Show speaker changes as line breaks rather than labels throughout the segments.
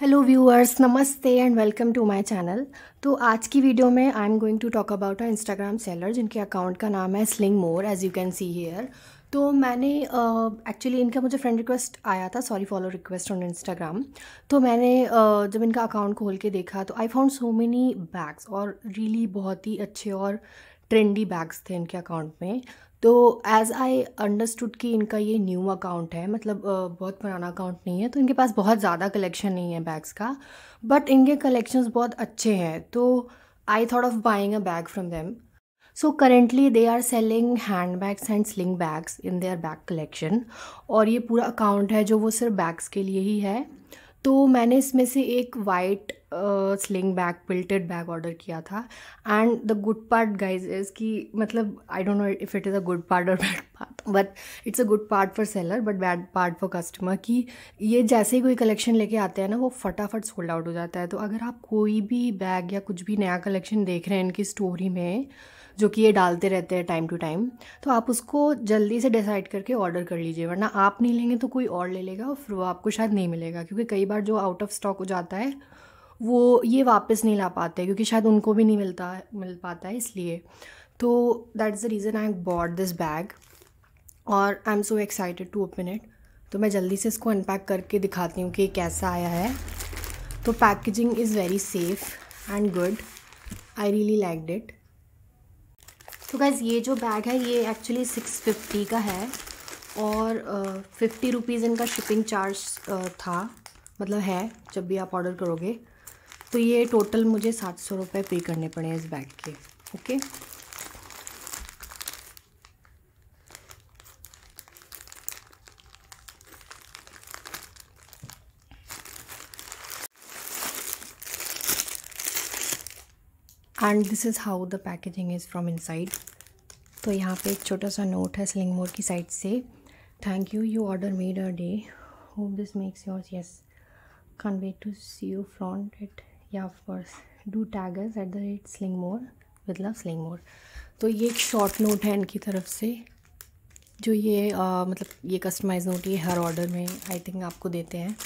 hello viewers नमस्ते and welcome to my channel तो आज की वीडियो में I am going to talk about a Instagram seller जिनके अकाउंट का नाम है Sling More as you can see here तो मैंने एक्चुअली uh, इनका मुझे फ्रेंड रिक्वेस्ट आया था sorry follow request on Instagram तो मैंने uh, जब इनका अकाउंट खोल के देखा तो I found so many bags और रियली really बहुत ही अच्छे और ट्रेंडी बैग्स थे इनके अकाउंट में तो एज़ आई अंडरस्टूड कि इनका ये न्यू अकाउंट है मतलब बहुत पुराना अकाउंट नहीं है तो इनके पास बहुत ज़्यादा कलेक्शन नहीं है बैग्स का बट इनके कलेक्शंस बहुत अच्छे हैं तो I thought of buying a bag from them so currently they are selling hand bags and sling bags in their bag collection और ये पूरा अकाउंट है जो वो सिर्फ बैग्स के लिए ही है तो मैंने इसमें से एक white sling bag quilted bag order किया था and the good part guys is कि मतलब I don't know if it is a good part और bad part but it's a good part for seller but bad part for customer कि ये जैसे ही कोई collection लेके आते हैं ना वो फटाफट सोल्ड आउट हो जाता है तो अगर आप कोई भी बैग या कुछ भी नया कलेक्शन देख रहे हैं इनकी स्टोरी में जो कि ये डालते रहते हैं टाइम टू टाइम तो आप उसको जल्दी से डिसाइड करके ऑर्डर कर लीजिए वरना आप नहीं लेंगे तो कोई और ले लेगा और फिर वो आपको शायद नहीं मिलेगा क्योंकि कई बार जो आउट ऑफ स्टॉक हो जाता है वो ये वापस नहीं ला पाते क्योंकि शायद उनको भी नहीं मिलता मिल पाता है इसलिए तो that is the reason I bought this bag और I am so excited to open it तो मैं जल्दी से इसको अनपैक करके दिखाती हूँ कि कैसा आया है तो packaging is very safe and good I really like it तो गैस ये जो बैग है ये एक्चुअली सिक्स फिफ्टी का है और फिफ्टी uh, रुपीज़ इनका शिपिंग चार्ज uh, था मतलब है जब भी आप ऑर्डर करोगे तो ये टोटल मुझे सात सौ रुपये पे करने पड़े इस बैग के okay and this is how the packaging is from inside तो यहाँ पे एक छोटा सा नोट है स्लिंग मोर की साइड से thank you you order made a day hope this makes yours yes can't wait to see you front या of course do taggers at the rate Sling More with love Sling More तो ये एक short note है इनकी तरफ से जो ये आ, मतलब ये कस्टमाइज नोट ये हर ऑर्डर में आई थिंक आपको देते हैं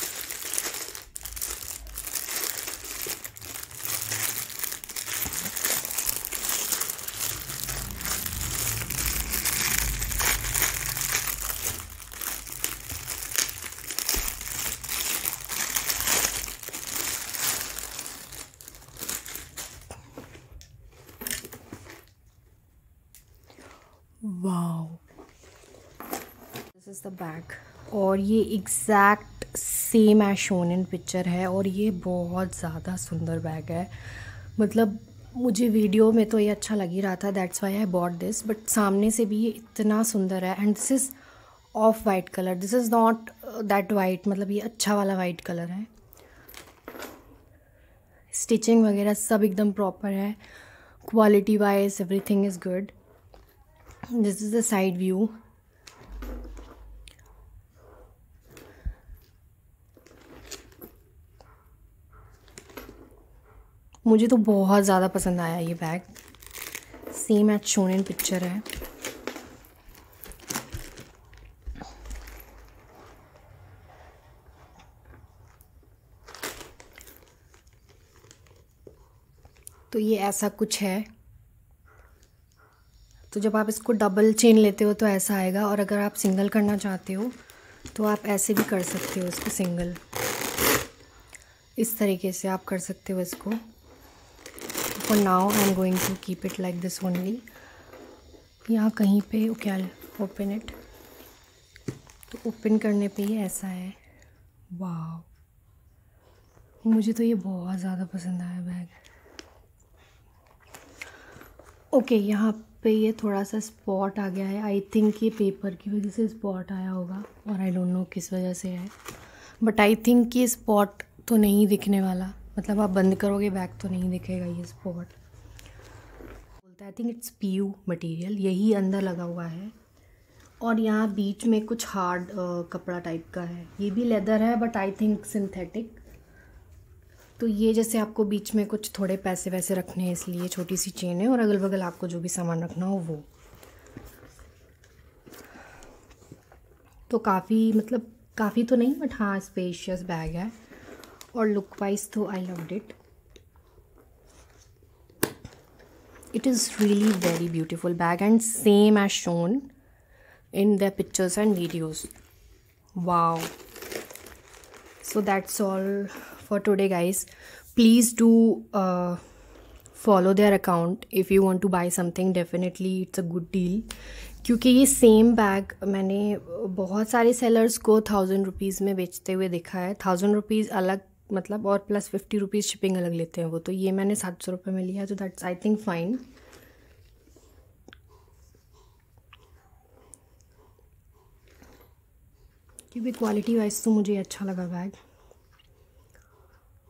द बैग और ये exact same as shown in picture है और ये बहुत ज़्यादा सुंदर बैग है मतलब मुझे वीडियो में तो ये अच्छा लग ही रहा था that's why I bought this but सामने से भी ये इतना सुंदर है and this is off white colour this is not that white मतलब ये अच्छा वाला वाइट कलर है स्टिचिंग वगैरह सब एकदम प्रॉपर है quality wise everything is good this is the side view मुझे तो बहुत ज़्यादा पसंद आया ये bag same at shown in picture है तो ये ऐसा कुछ है तो जब आप इसको डबल चेन लेते हो तो ऐसा आएगा और अगर आप सिंगल करना चाहते हो तो आप ऐसे भी कर सकते हो इसको सिंगल इस तरीके से आप कर सकते हो इसको now I am going to keep it like this only यहाँ कहीं पे ओके ओपन इट तो ओपन करने पे ही ऐसा है वाह मुझे तो ये बहुत ज़्यादा पसंद आया बैग ओके यहाँ पे ये थोड़ा सा स्पॉट आ गया है आई थिंक ये पेपर की वजह से स्पॉट आया होगा और आई डोंट नो किस वजह से है बट आई थिंक ये स्पॉट तो नहीं दिखने वाला मतलब आप बंद करोगे बैग तो नहीं दिखेगा ये स्पॉट बोलता आई थिंक इट्स पी यू मटीरियल यही अंदर लगा हुआ है और यहाँ बीच में कुछ हार्ड कपड़ा टाइप का है ये भी लेदर है बट आई थिंक सिंथेटिक तो ये जैसे आपको बीच में कुछ थोड़े पैसे वैसे रखने हैं इसलिए छोटी सी चेन है और अगल बगल आपको जो भी सामान रखना हो वो तो काफ़ी मतलब काफ़ी तो नहीं बट हाँ स्पेशियस बैग है और लुक वाइज तो I love it it is really very beautiful bag and same as shown in the pictures and videos wow so that's all for today guys please do follow their account if you want to buy something definitely it's a good deal क्योंकि ये same bag मैंने बहुत सारे sellers को thousand rupees में बेचते हुए देखा है थाउजेंड रुपीज़ अलग मतलब और प्लस फिफ्टी रुपीज़ शिपिंग अलग लेते हैं वो तो ये मैंने सात सौ रुपये में लिया तो दैट्स आई थिंक फाइन क्योंकि क्वालिटी वाइज तो मुझे अच्छा लगा बैग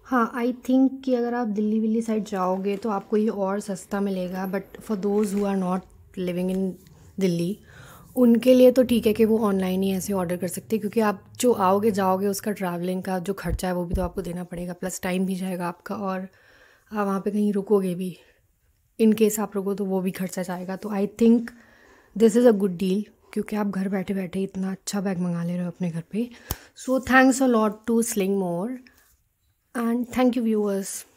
हाँ आई थिंक कि अगर आप दिल्ली विल्ली साइड जाओगे तो आपको ये और सस्ता मिलेगा but for those who are not living in Delhi उनके लिए तो ठीक है कि वो ऑनलाइन ही ऐसे ऑर्डर कर सकते हैं क्योंकि आप जो आओगे जाओगे उसका ट्रैवलिंग का जो खर्चा है वो भी तो आपको देना पड़ेगा प्लस टाइम भी जाएगा आपका और आप वहाँ पे कहीं रुकोगे भी इन केस आप रुको तो वो भी खर्चा जाएगा तो I think this is a good deal क्योंकि आप घर बैठे बैठे इतना अच्छा बैग मंगा ले रहे हो अपने घर पे so thanks a lot to Sling More and thank you viewers